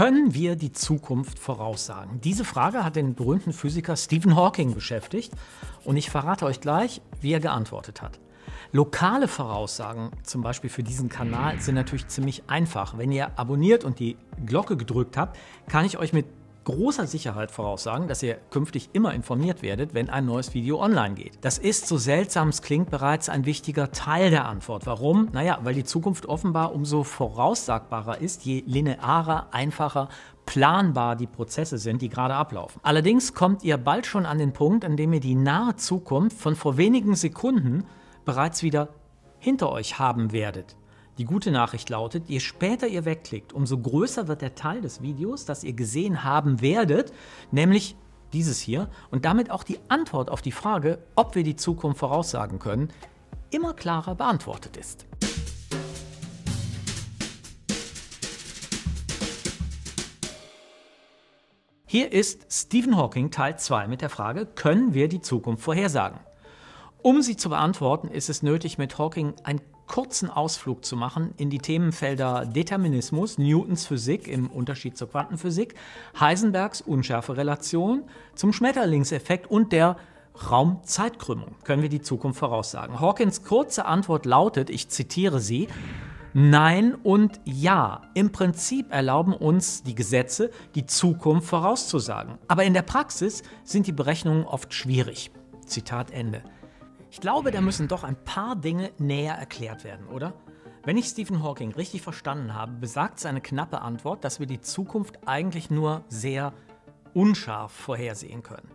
Können wir die Zukunft voraussagen? Diese Frage hat den berühmten Physiker Stephen Hawking beschäftigt und ich verrate euch gleich, wie er geantwortet hat. Lokale Voraussagen, zum Beispiel für diesen Kanal, sind natürlich ziemlich einfach. Wenn ihr abonniert und die Glocke gedrückt habt, kann ich euch mit großer Sicherheit voraussagen, dass ihr künftig immer informiert werdet, wenn ein neues Video online geht. Das ist, so seltsam es klingt, bereits ein wichtiger Teil der Antwort. Warum? Naja, weil die Zukunft offenbar umso voraussagbarer ist, je linearer, einfacher, planbar die Prozesse sind, die gerade ablaufen. Allerdings kommt ihr bald schon an den Punkt, an dem ihr die nahe Zukunft von vor wenigen Sekunden bereits wieder hinter euch haben werdet. Die gute Nachricht lautet, je später ihr wegklickt, umso größer wird der Teil des Videos, das ihr gesehen haben werdet, nämlich dieses hier und damit auch die Antwort auf die Frage, ob wir die Zukunft voraussagen können, immer klarer beantwortet ist. Hier ist Stephen Hawking Teil 2 mit der Frage, können wir die Zukunft vorhersagen? Um sie zu beantworten, ist es nötig, mit Hawking ein kurzen Ausflug zu machen in die Themenfelder Determinismus, Newtons Physik im Unterschied zur Quantenphysik, Heisenbergs Unschärferelation, zum Schmetterlingseffekt und der Raumzeitkrümmung. Können wir die Zukunft voraussagen? Hawkins kurze Antwort lautet, ich zitiere sie, Nein und Ja. Im Prinzip erlauben uns die Gesetze, die Zukunft vorauszusagen. Aber in der Praxis sind die Berechnungen oft schwierig. Zitat Ende. Ich glaube, da müssen doch ein paar Dinge näher erklärt werden, oder? Wenn ich Stephen Hawking richtig verstanden habe, besagt seine knappe Antwort, dass wir die Zukunft eigentlich nur sehr unscharf vorhersehen können.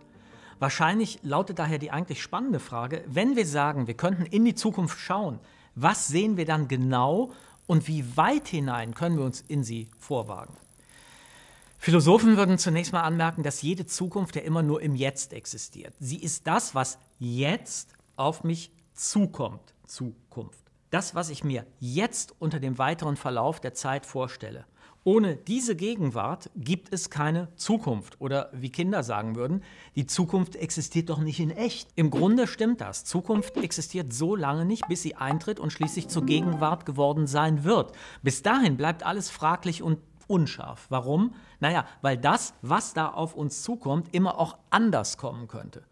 Wahrscheinlich lautet daher die eigentlich spannende Frage, wenn wir sagen, wir könnten in die Zukunft schauen, was sehen wir dann genau und wie weit hinein können wir uns in sie vorwagen? Philosophen würden zunächst mal anmerken, dass jede Zukunft ja immer nur im Jetzt existiert. Sie ist das, was jetzt auf mich zukommt, Zukunft. Das, was ich mir jetzt unter dem weiteren Verlauf der Zeit vorstelle. Ohne diese Gegenwart gibt es keine Zukunft. Oder wie Kinder sagen würden, die Zukunft existiert doch nicht in echt. Im Grunde stimmt das. Zukunft existiert so lange nicht, bis sie eintritt und schließlich zur Gegenwart geworden sein wird. Bis dahin bleibt alles fraglich und unscharf. Warum? Naja, weil das, was da auf uns zukommt, immer auch anders kommen könnte.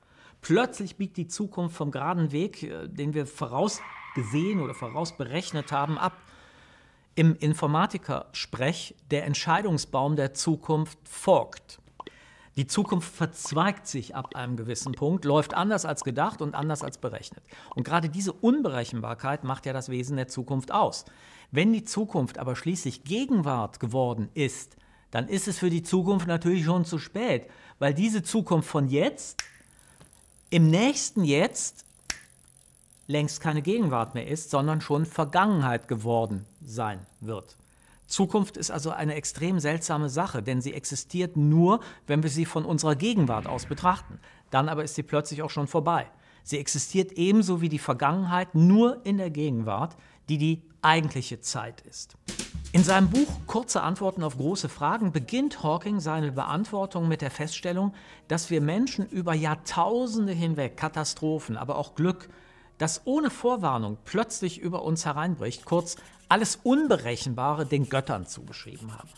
Plötzlich biegt die Zukunft vom geraden Weg, äh, den wir vorausgesehen oder vorausberechnet haben, ab. Im Informatikersprech der Entscheidungsbaum der Zukunft folgt. Die Zukunft verzweigt sich ab einem gewissen Punkt, läuft anders als gedacht und anders als berechnet. Und gerade diese Unberechenbarkeit macht ja das Wesen der Zukunft aus. Wenn die Zukunft aber schließlich Gegenwart geworden ist, dann ist es für die Zukunft natürlich schon zu spät, weil diese Zukunft von jetzt im nächsten Jetzt längst keine Gegenwart mehr ist, sondern schon Vergangenheit geworden sein wird. Zukunft ist also eine extrem seltsame Sache, denn sie existiert nur, wenn wir sie von unserer Gegenwart aus betrachten. Dann aber ist sie plötzlich auch schon vorbei. Sie existiert ebenso wie die Vergangenheit nur in der Gegenwart, die die eigentliche Zeit ist. In seinem Buch Kurze Antworten auf große Fragen beginnt Hawking seine Beantwortung mit der Feststellung, dass wir Menschen über Jahrtausende hinweg Katastrophen, aber auch Glück, das ohne Vorwarnung plötzlich über uns hereinbricht, kurz alles Unberechenbare den Göttern zugeschrieben haben.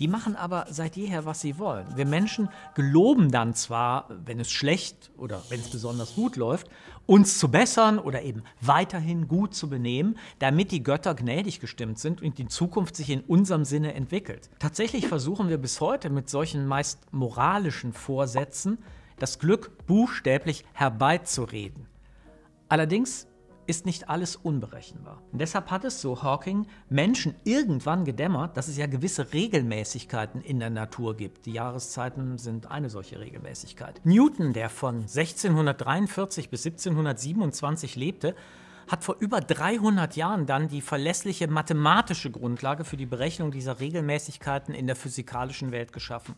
Die machen aber seit jeher, was sie wollen. Wir Menschen geloben dann zwar, wenn es schlecht oder wenn es besonders gut läuft, uns zu bessern oder eben weiterhin gut zu benehmen, damit die Götter gnädig gestimmt sind und die Zukunft sich in unserem Sinne entwickelt. Tatsächlich versuchen wir bis heute mit solchen meist moralischen Vorsätzen, das Glück buchstäblich herbeizureden. Allerdings ist nicht alles unberechenbar. Und deshalb hat es, so Hawking, Menschen irgendwann gedämmert, dass es ja gewisse Regelmäßigkeiten in der Natur gibt. Die Jahreszeiten sind eine solche Regelmäßigkeit. Newton, der von 1643 bis 1727 lebte, hat vor über 300 Jahren dann die verlässliche mathematische Grundlage für die Berechnung dieser Regelmäßigkeiten in der physikalischen Welt geschaffen.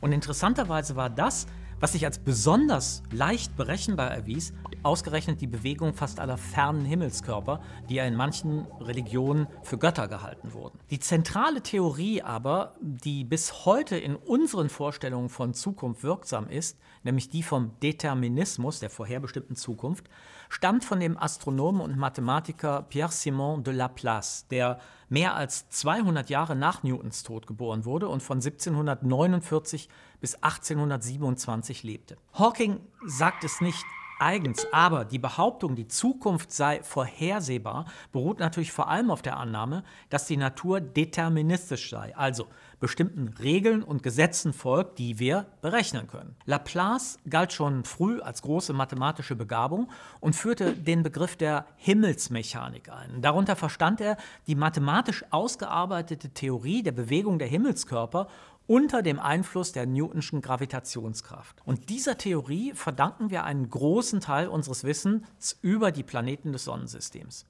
Und interessanterweise war das, was sich als besonders leicht berechenbar erwies, ausgerechnet die Bewegung fast aller fernen Himmelskörper, die ja in manchen Religionen für Götter gehalten wurden. Die zentrale Theorie aber, die bis heute in unseren Vorstellungen von Zukunft wirksam ist, nämlich die vom Determinismus der vorherbestimmten Zukunft, stammt von dem Astronomen und Mathematiker Pierre-Simon de Laplace, der mehr als 200 Jahre nach Newtons Tod geboren wurde und von 1749 bis 1827 lebte. Hawking sagt es nicht Eigens, aber die Behauptung, die Zukunft sei vorhersehbar, beruht natürlich vor allem auf der Annahme, dass die Natur deterministisch sei, also bestimmten Regeln und Gesetzen folgt, die wir berechnen können. Laplace galt schon früh als große mathematische Begabung und führte den Begriff der Himmelsmechanik ein. Darunter verstand er die mathematisch ausgearbeitete Theorie der Bewegung der Himmelskörper unter dem Einfluss der Newtonschen Gravitationskraft. Und dieser Theorie verdanken wir einen großen Teil unseres Wissens über die Planeten des Sonnensystems.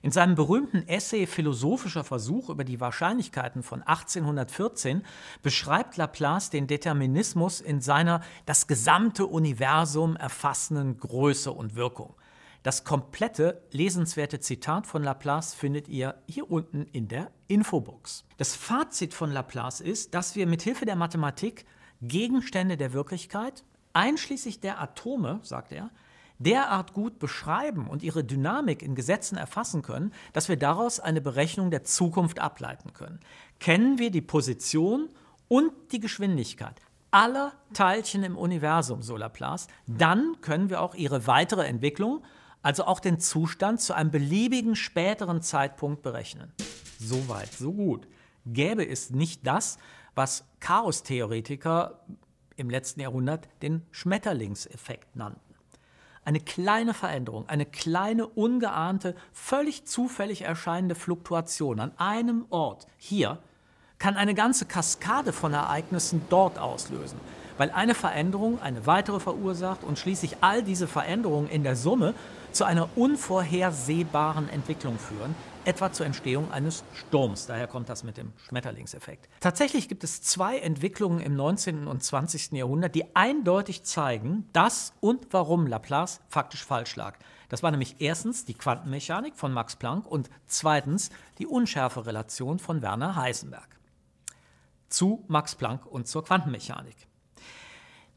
In seinem berühmten Essay Philosophischer Versuch über die Wahrscheinlichkeiten von 1814 beschreibt Laplace den Determinismus in seiner das gesamte Universum erfassenden Größe und Wirkung. Das komplette lesenswerte Zitat von Laplace findet ihr hier unten in der Infobox. Das Fazit von Laplace ist, dass wir mit Hilfe der Mathematik Gegenstände der Wirklichkeit, einschließlich der Atome, sagt er, derart gut beschreiben und ihre Dynamik in Gesetzen erfassen können, dass wir daraus eine Berechnung der Zukunft ableiten können. Kennen wir die Position und die Geschwindigkeit aller Teilchen im Universum, so Laplace, dann können wir auch ihre weitere Entwicklung also auch den Zustand zu einem beliebigen späteren Zeitpunkt berechnen. Soweit, so gut. Gäbe es nicht das, was Chaostheoretiker im letzten Jahrhundert den Schmetterlingseffekt nannten. Eine kleine Veränderung, eine kleine, ungeahnte, völlig zufällig erscheinende Fluktuation an einem Ort, hier, kann eine ganze Kaskade von Ereignissen dort auslösen, weil eine Veränderung eine weitere verursacht und schließlich all diese Veränderungen in der Summe zu einer unvorhersehbaren Entwicklung führen, etwa zur Entstehung eines Sturms. Daher kommt das mit dem Schmetterlingseffekt. Tatsächlich gibt es zwei Entwicklungen im 19. und 20. Jahrhundert, die eindeutig zeigen, dass und warum Laplace faktisch falsch lag. Das war nämlich erstens die Quantenmechanik von Max Planck und zweitens die Unschärferelation von Werner Heisenberg. Zu Max Planck und zur Quantenmechanik.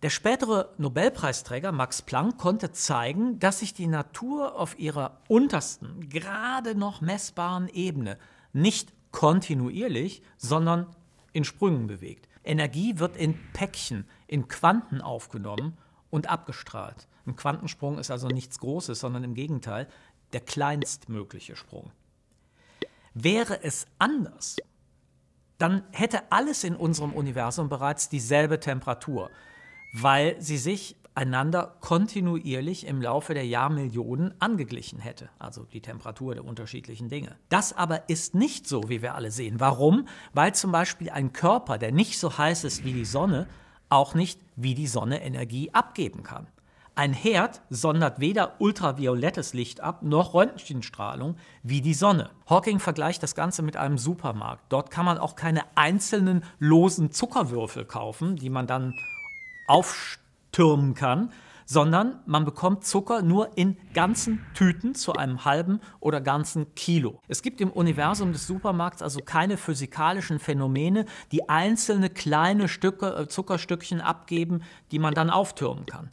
Der spätere Nobelpreisträger Max Planck konnte zeigen, dass sich die Natur auf ihrer untersten, gerade noch messbaren Ebene nicht kontinuierlich, sondern in Sprüngen bewegt. Energie wird in Päckchen, in Quanten aufgenommen und abgestrahlt. Ein Quantensprung ist also nichts Großes, sondern im Gegenteil der kleinstmögliche Sprung. Wäre es anders, dann hätte alles in unserem Universum bereits dieselbe Temperatur weil sie sich einander kontinuierlich im Laufe der Jahrmillionen angeglichen hätte, also die Temperatur der unterschiedlichen Dinge. Das aber ist nicht so, wie wir alle sehen. Warum? Weil zum Beispiel ein Körper, der nicht so heiß ist wie die Sonne, auch nicht wie die Sonne Energie abgeben kann. Ein Herd sondert weder ultraviolettes Licht ab noch Röntgenstrahlung wie die Sonne. Hawking vergleicht das Ganze mit einem Supermarkt. Dort kann man auch keine einzelnen losen Zuckerwürfel kaufen, die man dann aufstürmen kann, sondern man bekommt Zucker nur in ganzen Tüten zu einem halben oder ganzen Kilo. Es gibt im Universum des Supermarkts also keine physikalischen Phänomene, die einzelne kleine Stücke, äh, Zuckerstückchen abgeben, die man dann auftürmen kann.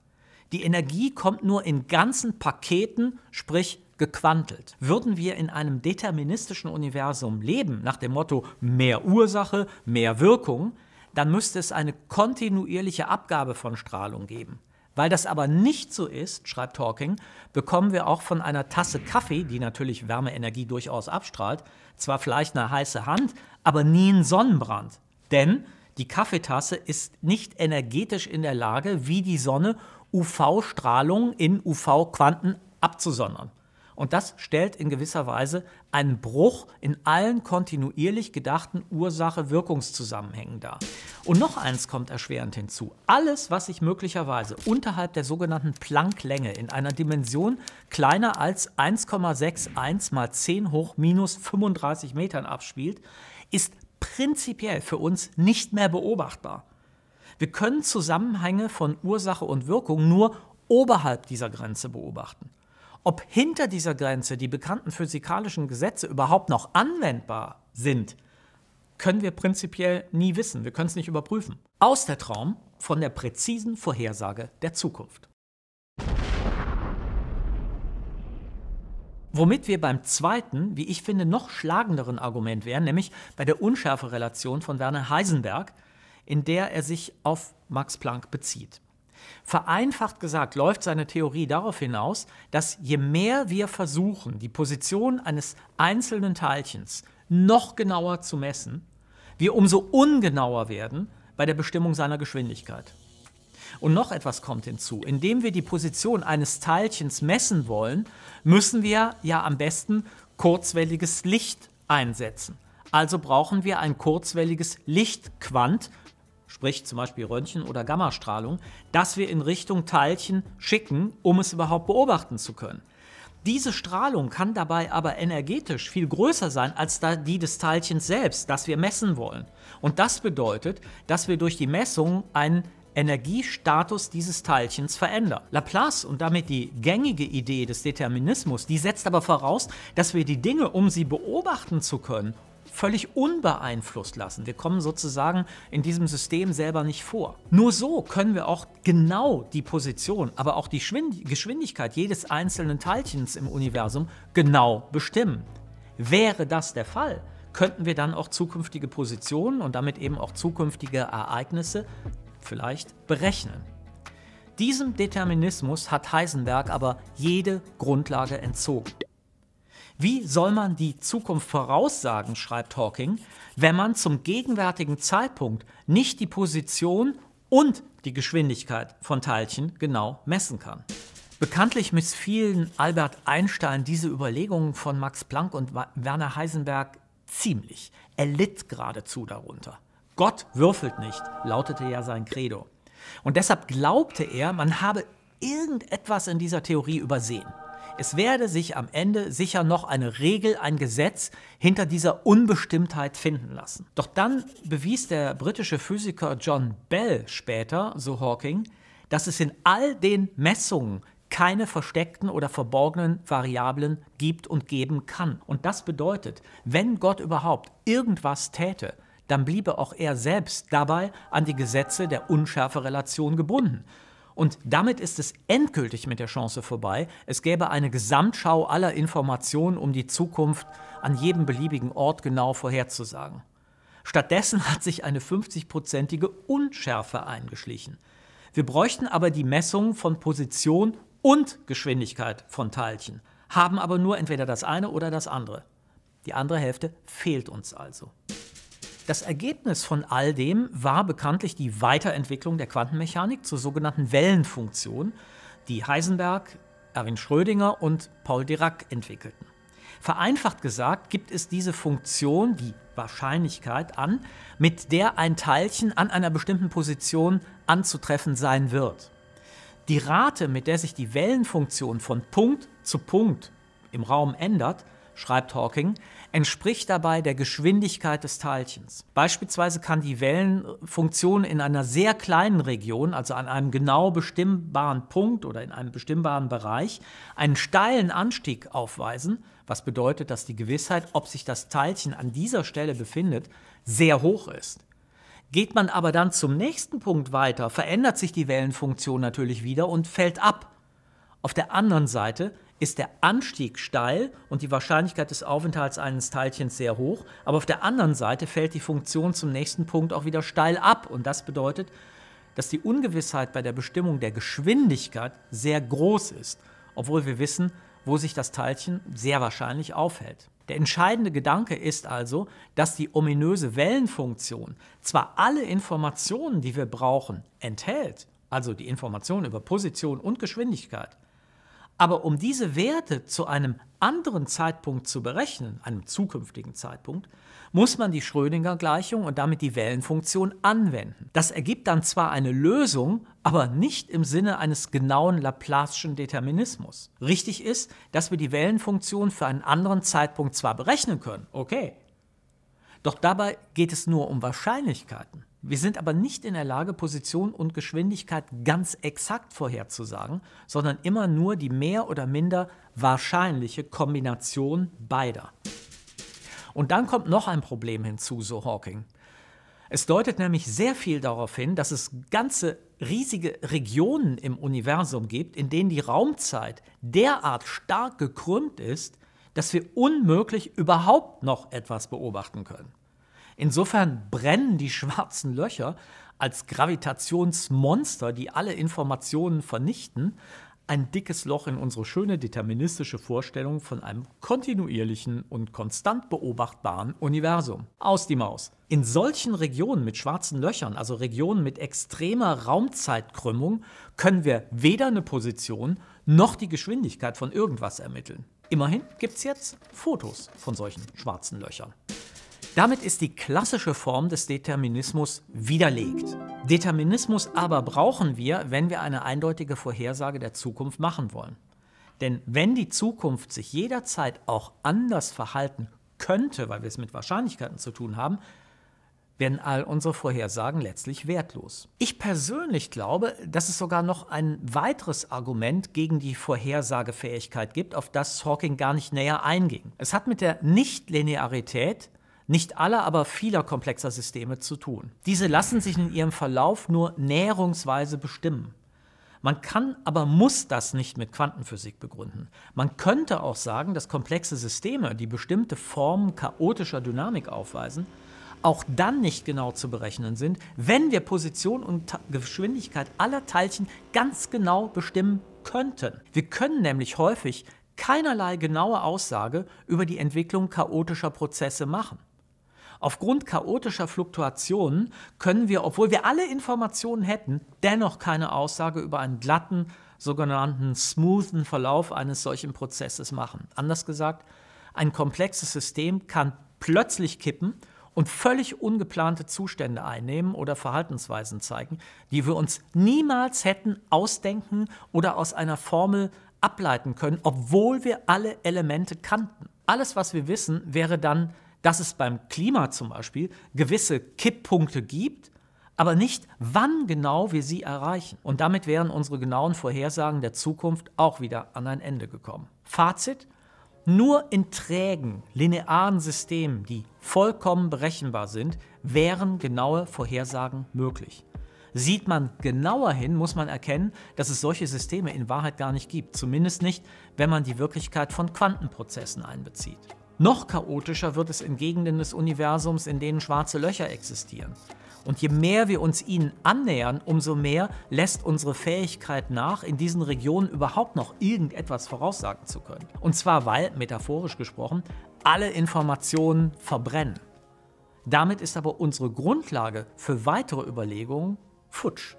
Die Energie kommt nur in ganzen Paketen, sprich gequantelt. Würden wir in einem deterministischen Universum leben, nach dem Motto mehr Ursache, mehr Wirkung, dann müsste es eine kontinuierliche Abgabe von Strahlung geben. Weil das aber nicht so ist, schreibt Hawking, bekommen wir auch von einer Tasse Kaffee, die natürlich Wärmeenergie durchaus abstrahlt, zwar vielleicht eine heiße Hand, aber nie einen Sonnenbrand. Denn die Kaffeetasse ist nicht energetisch in der Lage, wie die Sonne UV-Strahlung in UV-Quanten abzusondern. Und das stellt in gewisser Weise einen Bruch in allen kontinuierlich gedachten Ursache-Wirkungszusammenhängen dar. Und noch eins kommt erschwerend hinzu. Alles, was sich möglicherweise unterhalb der sogenannten Planck-Länge in einer Dimension kleiner als 1,61 mal 10 hoch minus 35 Metern abspielt, ist prinzipiell für uns nicht mehr beobachtbar. Wir können Zusammenhänge von Ursache und Wirkung nur oberhalb dieser Grenze beobachten ob hinter dieser Grenze die bekannten physikalischen Gesetze überhaupt noch anwendbar sind, können wir prinzipiell nie wissen. Wir können es nicht überprüfen. Aus der Traum von der präzisen Vorhersage der Zukunft. Womit wir beim zweiten, wie ich finde, noch schlagenderen Argument wären, nämlich bei der Unschärferelation von Werner Heisenberg, in der er sich auf Max Planck bezieht. Vereinfacht gesagt läuft seine Theorie darauf hinaus, dass je mehr wir versuchen, die Position eines einzelnen Teilchens noch genauer zu messen, wir umso ungenauer werden bei der Bestimmung seiner Geschwindigkeit. Und noch etwas kommt hinzu. Indem wir die Position eines Teilchens messen wollen, müssen wir ja am besten kurzwelliges Licht einsetzen. Also brauchen wir ein kurzwelliges Lichtquant, sprich zum Beispiel Röntgen oder Gammastrahlung, das wir in Richtung Teilchen schicken, um es überhaupt beobachten zu können. Diese Strahlung kann dabei aber energetisch viel größer sein als die des Teilchens selbst, das wir messen wollen. Und das bedeutet, dass wir durch die Messung einen Energiestatus dieses Teilchens verändern. Laplace und damit die gängige Idee des Determinismus, die setzt aber voraus, dass wir die Dinge, um sie beobachten zu können, völlig unbeeinflusst lassen. Wir kommen sozusagen in diesem System selber nicht vor. Nur so können wir auch genau die Position, aber auch die Geschwindigkeit jedes einzelnen Teilchens im Universum genau bestimmen. Wäre das der Fall, könnten wir dann auch zukünftige Positionen und damit eben auch zukünftige Ereignisse vielleicht berechnen. Diesem Determinismus hat Heisenberg aber jede Grundlage entzogen. Wie soll man die Zukunft voraussagen, schreibt Hawking, wenn man zum gegenwärtigen Zeitpunkt nicht die Position und die Geschwindigkeit von Teilchen genau messen kann? Bekanntlich missfielen Albert Einstein diese Überlegungen von Max Planck und Werner Heisenberg ziemlich. Er litt geradezu darunter. Gott würfelt nicht, lautete ja sein Credo. Und deshalb glaubte er, man habe irgendetwas in dieser Theorie übersehen. Es werde sich am Ende sicher noch eine Regel, ein Gesetz hinter dieser Unbestimmtheit finden lassen. Doch dann bewies der britische Physiker John Bell später, so Hawking, dass es in all den Messungen keine versteckten oder verborgenen Variablen gibt und geben kann. Und das bedeutet, wenn Gott überhaupt irgendwas täte, dann bliebe auch er selbst dabei an die Gesetze der Unschärferelation gebunden. Und damit ist es endgültig mit der Chance vorbei. Es gäbe eine Gesamtschau aller Informationen, um die Zukunft an jedem beliebigen Ort genau vorherzusagen. Stattdessen hat sich eine 50-prozentige Unschärfe eingeschlichen. Wir bräuchten aber die Messung von Position und Geschwindigkeit von Teilchen, haben aber nur entweder das eine oder das andere. Die andere Hälfte fehlt uns also. Das Ergebnis von all dem war bekanntlich die Weiterentwicklung der Quantenmechanik zur sogenannten Wellenfunktion, die Heisenberg, Erwin Schrödinger und Paul Dirac entwickelten. Vereinfacht gesagt gibt es diese Funktion, die Wahrscheinlichkeit an, mit der ein Teilchen an einer bestimmten Position anzutreffen sein wird. Die Rate, mit der sich die Wellenfunktion von Punkt zu Punkt im Raum ändert, schreibt Hawking, entspricht dabei der Geschwindigkeit des Teilchens. Beispielsweise kann die Wellenfunktion in einer sehr kleinen Region, also an einem genau bestimmbaren Punkt oder in einem bestimmbaren Bereich, einen steilen Anstieg aufweisen, was bedeutet, dass die Gewissheit, ob sich das Teilchen an dieser Stelle befindet, sehr hoch ist. Geht man aber dann zum nächsten Punkt weiter, verändert sich die Wellenfunktion natürlich wieder und fällt ab. Auf der anderen Seite ist der Anstieg steil und die Wahrscheinlichkeit des Aufenthalts eines Teilchens sehr hoch, aber auf der anderen Seite fällt die Funktion zum nächsten Punkt auch wieder steil ab und das bedeutet, dass die Ungewissheit bei der Bestimmung der Geschwindigkeit sehr groß ist, obwohl wir wissen, wo sich das Teilchen sehr wahrscheinlich aufhält. Der entscheidende Gedanke ist also, dass die ominöse Wellenfunktion zwar alle Informationen, die wir brauchen, enthält, also die Informationen über Position und Geschwindigkeit, aber um diese Werte zu einem anderen Zeitpunkt zu berechnen, einem zukünftigen Zeitpunkt, muss man die Schrödinger-Gleichung und damit die Wellenfunktion anwenden. Das ergibt dann zwar eine Lösung, aber nicht im Sinne eines genauen Laplace'schen Determinismus. Richtig ist, dass wir die Wellenfunktion für einen anderen Zeitpunkt zwar berechnen können, okay, doch dabei geht es nur um Wahrscheinlichkeiten. Wir sind aber nicht in der Lage, Position und Geschwindigkeit ganz exakt vorherzusagen, sondern immer nur die mehr oder minder wahrscheinliche Kombination beider. Und dann kommt noch ein Problem hinzu, so Hawking. Es deutet nämlich sehr viel darauf hin, dass es ganze riesige Regionen im Universum gibt, in denen die Raumzeit derart stark gekrümmt ist, dass wir unmöglich überhaupt noch etwas beobachten können. Insofern brennen die schwarzen Löcher als Gravitationsmonster, die alle Informationen vernichten, ein dickes Loch in unsere schöne deterministische Vorstellung von einem kontinuierlichen und konstant beobachtbaren Universum. Aus die Maus. In solchen Regionen mit schwarzen Löchern, also Regionen mit extremer Raumzeitkrümmung, können wir weder eine Position noch die Geschwindigkeit von irgendwas ermitteln. Immerhin gibt es jetzt Fotos von solchen schwarzen Löchern. Damit ist die klassische Form des Determinismus widerlegt. Determinismus aber brauchen wir, wenn wir eine eindeutige Vorhersage der Zukunft machen wollen. Denn wenn die Zukunft sich jederzeit auch anders verhalten könnte, weil wir es mit Wahrscheinlichkeiten zu tun haben, werden all unsere Vorhersagen letztlich wertlos. Ich persönlich glaube, dass es sogar noch ein weiteres Argument gegen die Vorhersagefähigkeit gibt, auf das Hawking gar nicht näher einging. Es hat mit der Nichtlinearität nicht aller, aber vieler komplexer Systeme zu tun. Diese lassen sich in ihrem Verlauf nur näherungsweise bestimmen. Man kann, aber muss das nicht mit Quantenphysik begründen. Man könnte auch sagen, dass komplexe Systeme, die bestimmte Formen chaotischer Dynamik aufweisen, auch dann nicht genau zu berechnen sind, wenn wir Position und Ta Geschwindigkeit aller Teilchen ganz genau bestimmen könnten. Wir können nämlich häufig keinerlei genaue Aussage über die Entwicklung chaotischer Prozesse machen. Aufgrund chaotischer Fluktuationen können wir, obwohl wir alle Informationen hätten, dennoch keine Aussage über einen glatten, sogenannten smoothen Verlauf eines solchen Prozesses machen. Anders gesagt, ein komplexes System kann plötzlich kippen und völlig ungeplante Zustände einnehmen oder Verhaltensweisen zeigen, die wir uns niemals hätten ausdenken oder aus einer Formel ableiten können, obwohl wir alle Elemente kannten. Alles, was wir wissen, wäre dann dass es beim Klima zum Beispiel gewisse Kipppunkte gibt, aber nicht, wann genau wir sie erreichen. Und damit wären unsere genauen Vorhersagen der Zukunft auch wieder an ein Ende gekommen. Fazit, nur in trägen, linearen Systemen, die vollkommen berechenbar sind, wären genaue Vorhersagen möglich. Sieht man genauer hin, muss man erkennen, dass es solche Systeme in Wahrheit gar nicht gibt, zumindest nicht, wenn man die Wirklichkeit von Quantenprozessen einbezieht. Noch chaotischer wird es in Gegenden des Universums, in denen schwarze Löcher existieren. Und je mehr wir uns ihnen annähern, umso mehr lässt unsere Fähigkeit nach, in diesen Regionen überhaupt noch irgendetwas voraussagen zu können. Und zwar, weil, metaphorisch gesprochen, alle Informationen verbrennen. Damit ist aber unsere Grundlage für weitere Überlegungen futsch.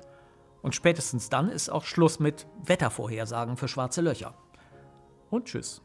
Und spätestens dann ist auch Schluss mit Wettervorhersagen für schwarze Löcher. Und tschüss.